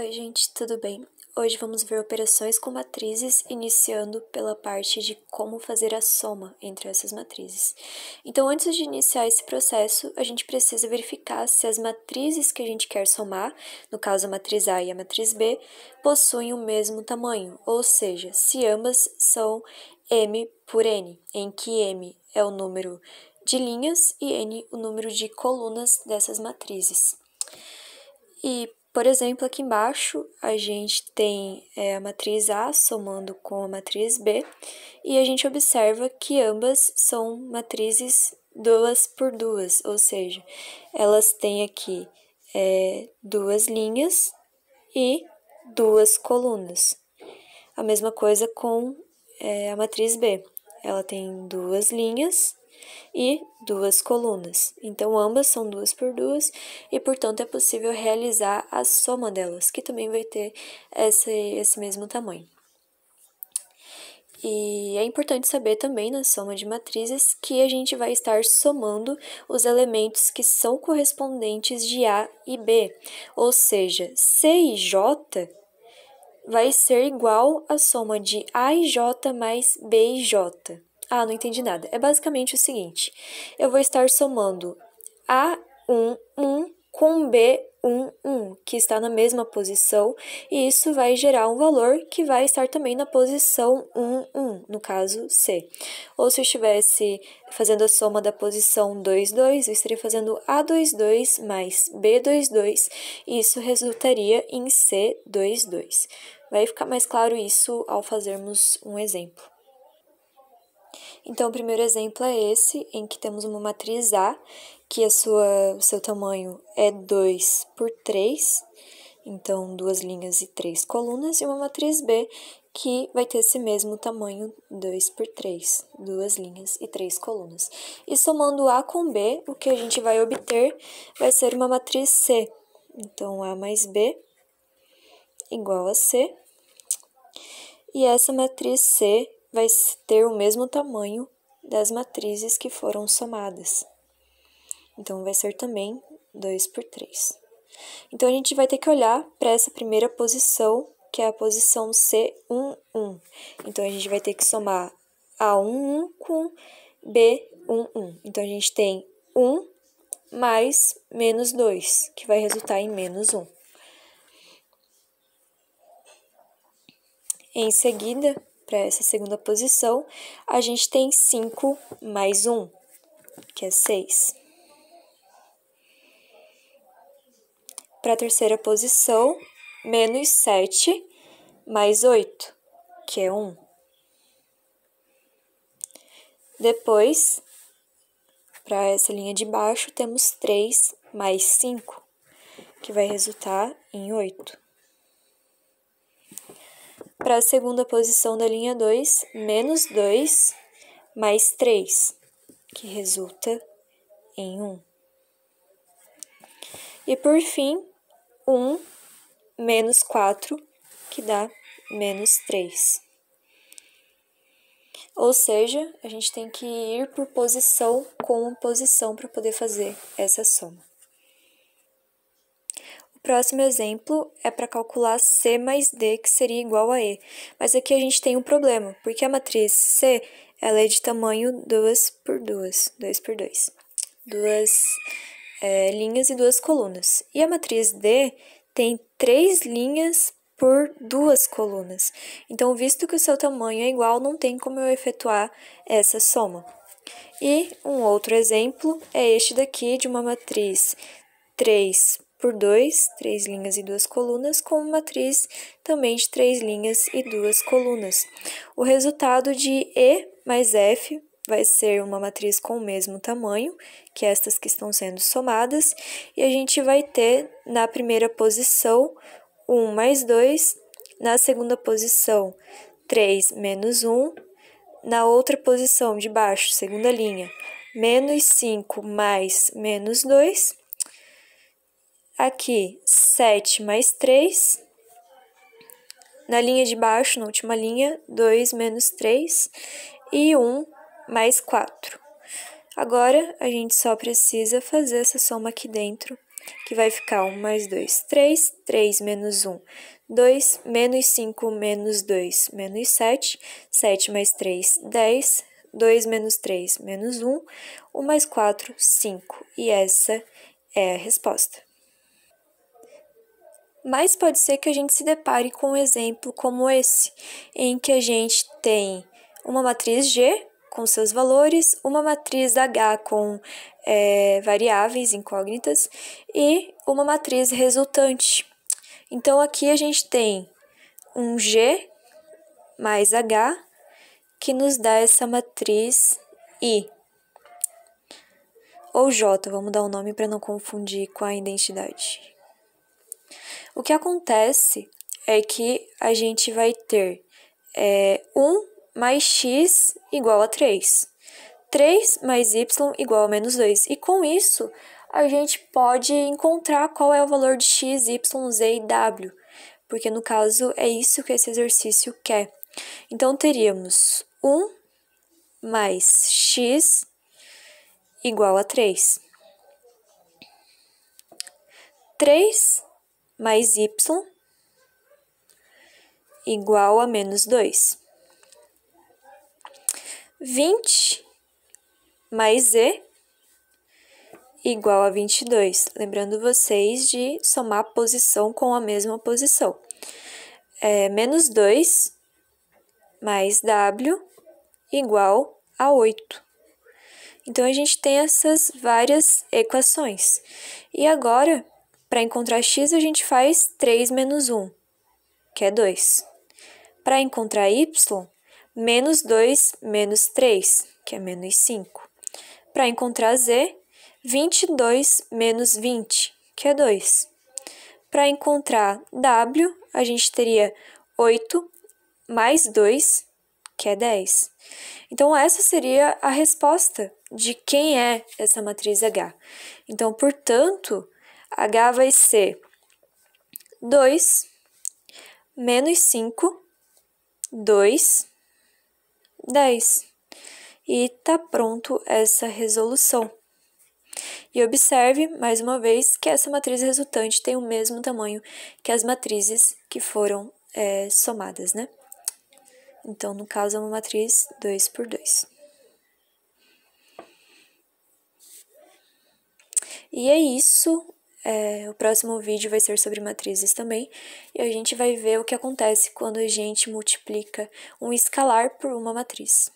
Oi, gente, tudo bem? Hoje vamos ver operações com matrizes, iniciando pela parte de como fazer a soma entre essas matrizes. Então, antes de iniciar esse processo, a gente precisa verificar se as matrizes que a gente quer somar, no caso a matriz A e a matriz B, possuem o mesmo tamanho, ou seja, se ambas são m por n, em que m é o número de linhas e n o número de colunas dessas matrizes. E por exemplo, aqui embaixo a gente tem é, a matriz A somando com a matriz B, e a gente observa que ambas são matrizes duas por duas, ou seja, elas têm aqui é, duas linhas e duas colunas. A mesma coisa com é, a matriz B, ela tem duas linhas e duas colunas. Então, ambas são duas por duas e, portanto, é possível realizar a soma delas, que também vai ter esse, esse mesmo tamanho. E é importante saber também na soma de matrizes que a gente vai estar somando os elementos que são correspondentes de A e B, ou seja, C e J vai ser igual à soma de A e J mais B e J. Ah, não entendi nada. É basicamente o seguinte: eu vou estar somando a 11 com b 11 que está na mesma posição, e isso vai gerar um valor que vai estar também na posição 11, no caso C. Ou se eu estivesse fazendo a soma da posição 2, eu estaria fazendo a 22 mais b 22 e isso resultaria em c 22 Vai ficar mais claro isso ao fazermos um exemplo. Então, o primeiro exemplo é esse, em que temos uma matriz A, que a sua, o seu tamanho é 2 por 3, então duas linhas e três colunas, e uma matriz B, que vai ter esse mesmo tamanho, 2 por 3, duas linhas e três colunas. E somando A com B, o que a gente vai obter vai ser uma matriz C. Então, A mais B igual a C. E essa matriz C vai ter o mesmo tamanho das matrizes que foram somadas. Então, vai ser também 2 por 3. Então, a gente vai ter que olhar para essa primeira posição, que é a posição C11. Então, a gente vai ter que somar A11 com B11. Então, a gente tem 1 mais menos 2, que vai resultar em menos 1. Em seguida, para essa segunda posição, a gente tem 5 mais 1, que é 6. Para a terceira posição, menos 7 mais 8, que é 1. Depois, para essa linha de baixo, temos 3 mais 5, que vai resultar em 8 para a segunda posição da linha 2, menos 2 mais 3, que resulta em 1. E por fim, 1 menos 4, que dá menos 3. Ou seja, a gente tem que ir por posição com posição para poder fazer essa soma próximo exemplo é para calcular C mais D, que seria igual a E. Mas aqui a gente tem um problema, porque a matriz C ela é de tamanho 2 por 2, 2 por 2. Duas é, linhas e duas colunas. E a matriz D tem três linhas por duas colunas. Então, visto que o seu tamanho é igual, não tem como eu efetuar essa soma. E um outro exemplo é este daqui de uma matriz 3 por 2, 3 linhas e 2 colunas, como matriz também de 3 linhas e 2 colunas. O resultado de E mais F vai ser uma matriz com o mesmo tamanho, que estas que estão sendo somadas, e a gente vai ter na primeira posição 1 mais 2, na segunda posição 3 menos 1, na outra posição de baixo, segunda linha, menos 5 mais menos 2, Aqui, 7 mais 3. Na linha de baixo, na última linha, 2 menos 3. E 1 mais 4. Agora, a gente só precisa fazer essa soma aqui dentro, que vai ficar 1 mais 2, 3, 3 menos 1, 2, menos 5 menos 2, menos 7, 7 mais 3, 10, 2 menos 3, menos 1, 1 mais 4, 5. E essa é a resposta mas pode ser que a gente se depare com um exemplo como esse, em que a gente tem uma matriz G com seus valores, uma matriz H com é, variáveis incógnitas e uma matriz resultante. Então aqui a gente tem um G mais H que nos dá essa matriz I. Ou J, vamos dar um nome para não confundir com a identidade. O que acontece é que a gente vai ter é, 1 mais x igual a 3. 3 mais y igual a menos 2. E com isso, a gente pode encontrar qual é o valor de x, y, z e w. Porque no caso é isso que esse exercício quer. Então teríamos 1 mais x igual a 3. 3 mais y igual a menos 2. 20 mais z igual a 22. Lembrando vocês de somar posição com a mesma posição. É, menos 2 mais w igual a 8. Então, a gente tem essas várias equações. E agora, para encontrar x, a gente faz 3 menos 1, que é 2. Para encontrar y, menos 2 menos 3, que é menos 5. Para encontrar z, 22 menos 20, que é 2. Para encontrar w, a gente teria 8 mais 2, que é 10. Então, essa seria a resposta de quem é essa matriz H. Então, portanto, H vai ser 2 menos 5, 2, 10. E tá pronto essa resolução. E observe, mais uma vez, que essa matriz resultante tem o mesmo tamanho que as matrizes que foram é, somadas, né? Então, no caso, é uma matriz 2 por 2. E é isso. É, o próximo vídeo vai ser sobre matrizes também, e a gente vai ver o que acontece quando a gente multiplica um escalar por uma matriz.